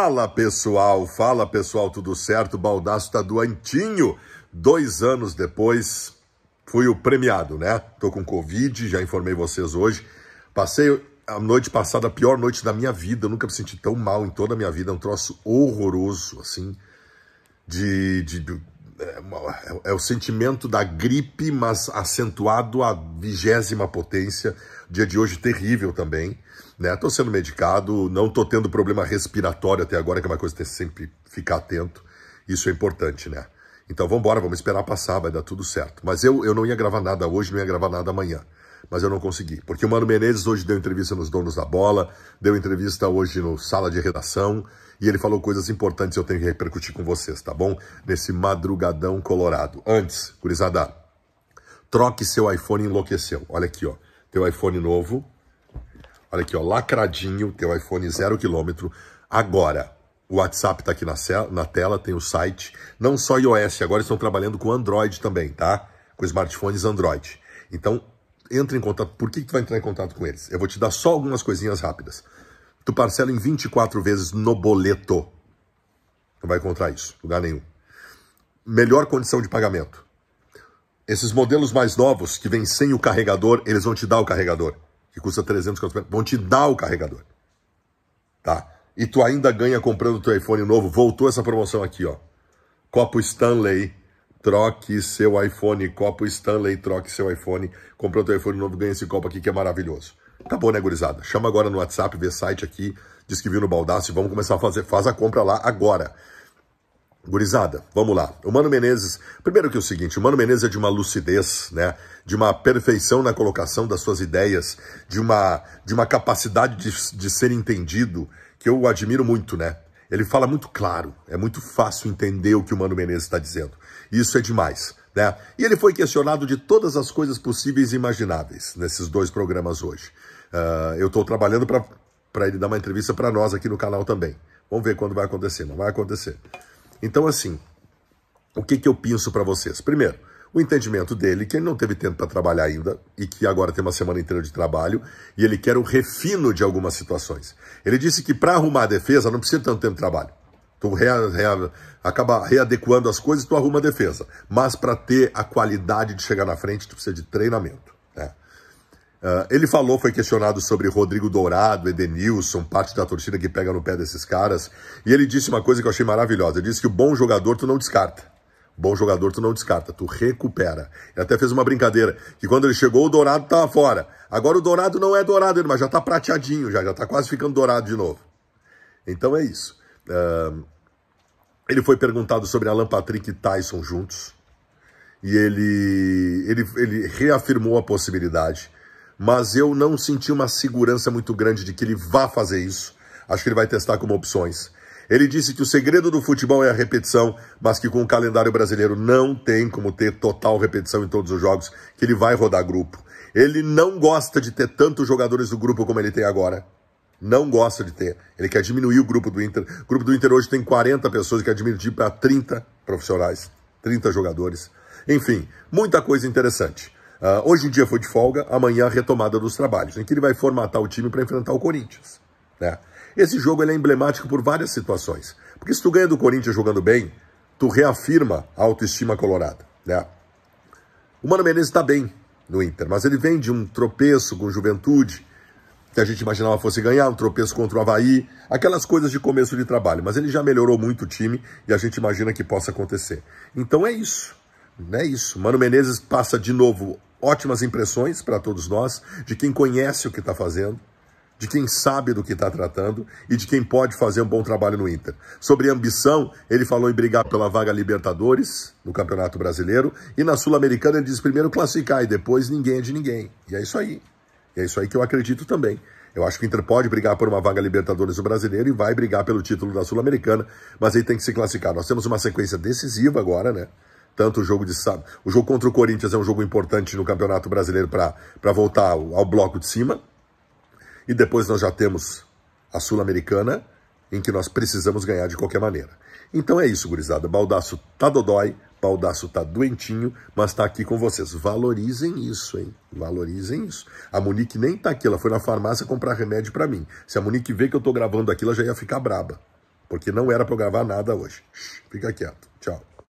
Fala pessoal, fala pessoal, tudo certo? Baldaço tá doantinho. Dois anos depois, fui o premiado, né? Tô com Covid, já informei vocês hoje. Passei a noite passada, a pior noite da minha vida. Eu nunca me senti tão mal em toda a minha vida. É um troço horroroso, assim, de, de é, é, é, o sentimento da gripe, mas acentuado à vigésima potência. Dia de hoje terrível também. Né? sendo medicado, não estou tendo problema respiratório até agora, que é uma coisa que tem que sempre ficar atento. Isso é importante, né? Então vamos embora, vamos esperar passar, vai dar tudo certo. Mas eu, eu não ia gravar nada hoje, não ia gravar nada amanhã mas eu não consegui. Porque o Mano Menezes hoje deu entrevista nos Donos da Bola, deu entrevista hoje no Sala de Redação, e ele falou coisas importantes que eu tenho que repercutir com vocês, tá bom? Nesse madrugadão colorado. Antes, curizada, troque seu iPhone enlouqueceu. Olha aqui, ó. Teu iPhone novo. Olha aqui, ó. Lacradinho, teu iPhone zero quilômetro. Agora, o WhatsApp está aqui na, na, tela, tem o site. Não só iOS, agora estão trabalhando com Android também, tá? Com smartphones Android. Então, entra em contato. Por que, que tu vai entrar em contato com eles? Eu vou te dar só algumas coisinhas rápidas. Tu parcela em 24 vezes no boleto. Não vai encontrar isso, lugar nenhum. Melhor condição de pagamento. Esses modelos mais novos, que vêm sem o carregador, eles vão te dar o carregador, que custa 300, vão te dar o carregador. Tá? E tu ainda ganha comprando o teu iPhone novo. Voltou essa promoção aqui, ó. Copo Stanley troque seu iPhone, copo Stanley, troque seu iPhone, comprou teu iPhone novo, ganha esse copo aqui que é maravilhoso. Tá bom, né, gurizada? Chama agora no WhatsApp, vê site aqui, diz que viu no Baldaço, vamos começar a fazer, faz a compra lá agora. Gurizada, vamos lá. O Mano Menezes, primeiro que é o seguinte, o Mano Menezes é de uma lucidez, né? De uma perfeição na colocação das suas ideias, de uma, de uma capacidade de, de ser entendido, que eu admiro muito, né? Ele fala muito claro, é muito fácil entender o que o Mano Menezes está dizendo. Isso é demais. Né? E ele foi questionado de todas as coisas possíveis e imagináveis nesses dois programas hoje. Uh, eu estou trabalhando para ele dar uma entrevista para nós aqui no canal também. Vamos ver quando vai acontecer, não vai acontecer. Então, assim, o que, que eu penso para vocês? Primeiro, o entendimento dele é que ele não teve tempo para trabalhar ainda e que agora tem uma semana inteira de trabalho e ele quer o refino de algumas situações. Ele disse que para arrumar a defesa não precisa tanto tempo de trabalho. Tu rea, rea, acaba readequando as coisas e tu arruma a defesa. Mas para ter a qualidade de chegar na frente, tu precisa de treinamento. Né? Uh, ele falou, foi questionado sobre Rodrigo Dourado, Edenilson, parte da torcida que pega no pé desses caras. E ele disse uma coisa que eu achei maravilhosa. Ele disse que o bom jogador tu não descarta. Bom jogador, tu não descarta, tu recupera. Ele até fez uma brincadeira, que quando ele chegou, o dourado estava fora. Agora o dourado não é dourado, mas já está prateadinho, já, já tá quase ficando dourado de novo. Então é isso. Uh, ele foi perguntado sobre Alan Patrick e Tyson juntos. E ele, ele, ele reafirmou a possibilidade. Mas eu não senti uma segurança muito grande de que ele vá fazer isso. Acho que ele vai testar como opções. Ele disse que o segredo do futebol é a repetição, mas que com o calendário brasileiro não tem como ter total repetição em todos os jogos, que ele vai rodar grupo. Ele não gosta de ter tantos jogadores do grupo como ele tem agora. Não gosta de ter. Ele quer diminuir o grupo do Inter. O grupo do Inter hoje tem 40 pessoas e quer diminuir para 30 profissionais, 30 jogadores. Enfim, muita coisa interessante. Uh, hoje em dia foi de folga, amanhã a retomada dos trabalhos, em que ele vai formatar o time para enfrentar o Corinthians. Né? Esse jogo é emblemático por várias situações. Porque se tu ganha do Corinthians jogando bem, tu reafirma a autoestima colorada. Né? O Mano Menezes está bem no Inter, mas ele vem de um tropeço com juventude, que a gente imaginava fosse ganhar, um tropeço contra o Havaí, aquelas coisas de começo de trabalho. Mas ele já melhorou muito o time e a gente imagina que possa acontecer. Então é isso. Né? É isso. Mano Menezes passa de novo ótimas impressões para todos nós, de quem conhece o que está fazendo de quem sabe do que está tratando e de quem pode fazer um bom trabalho no Inter. Sobre ambição, ele falou em brigar pela vaga Libertadores no Campeonato Brasileiro e na Sul-Americana ele diz primeiro classificar e depois ninguém é de ninguém. E é isso aí. E é isso aí que eu acredito também. Eu acho que o Inter pode brigar por uma vaga Libertadores do Brasileiro e vai brigar pelo título da Sul-Americana, mas aí tem que se classificar. Nós temos uma sequência decisiva agora, né? tanto o jogo de sábado. O jogo contra o Corinthians é um jogo importante no Campeonato Brasileiro para voltar ao bloco de cima. E depois nós já temos a Sul-Americana, em que nós precisamos ganhar de qualquer maneira. Então é isso, gurizada. Baldaço tá dodói, Baldaço tá doentinho, mas tá aqui com vocês. Valorizem isso, hein? Valorizem isso. A Monique nem tá aqui, ela foi na farmácia comprar remédio para mim. Se a Monique vê que eu tô gravando aqui, ela já ia ficar braba. Porque não era para eu gravar nada hoje. Fica quieto. Tchau.